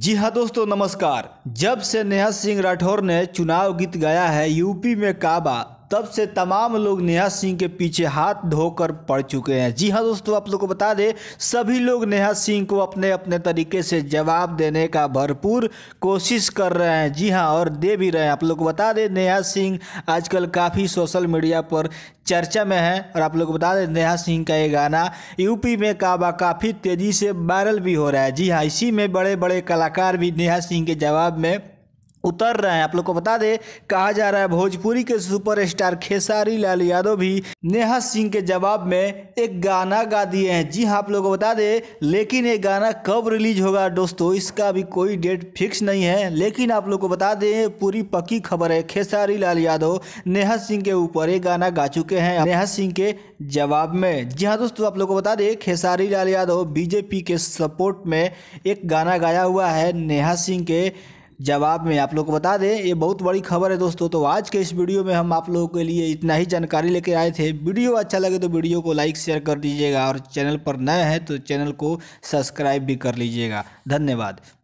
जी हाँ दोस्तों नमस्कार जब से नेहा सिंह राठौर ने चुनाव गीत गाया है यूपी में काबा तब से तमाम लोग नेहा सिंह के पीछे हाथ धोकर पड़ चुके हैं जी हाँ दोस्तों आप लोग को बता दें सभी लोग नेहा सिंह को अपने अपने तरीके से जवाब देने का भरपूर कोशिश कर रहे हैं जी हाँ और दे भी रहे हैं आप लोग को बता दें नेहा सिंह आजकल काफ़ी सोशल मीडिया पर चर्चा में है और आप लोग को बता दें नेहा सिंह का ये गाना यूपी में काबा काफ़ी तेज़ी से वायरल भी हो रहा है जी हाँ इसी में बड़े बड़े कलाकार भी नेहा सिंह के जवाब में उतर रहे हैं आप लोग को बता दे कहा जा रहा है भोजपुरी के सुपरस्टार खेसारी लाल यादव भी नेहा सिंह के जवाब में एक गाना गा दिए हैं जी हाँ आप लोग को बता दे लेकिन ये गाना कब रिलीज होगा दोस्तों इसका भी कोई डेट फिक्स नहीं है लेकिन आप लोग को बता दें पूरी पक्की खबर है खेसारी लाल यादव नेहा सिंह के ऊपर ये गाना गा चुके हैं नेहा सिंह के जवाब में जी हाँ दोस्तों आप लोग को बता दे खेसारी लाल यादव बीजेपी के सपोर्ट में एक गाना गाया हुआ है नेहा सिंह के जवाब में आप लोग को बता दें ये बहुत बड़ी खबर है दोस्तों तो आज के इस वीडियो में हम आप लोगों के लिए इतना ही जानकारी लेकर आए थे वीडियो अच्छा लगे तो वीडियो को लाइक शेयर कर दीजिएगा और चैनल पर नए हैं तो चैनल को सब्सक्राइब भी कर लीजिएगा धन्यवाद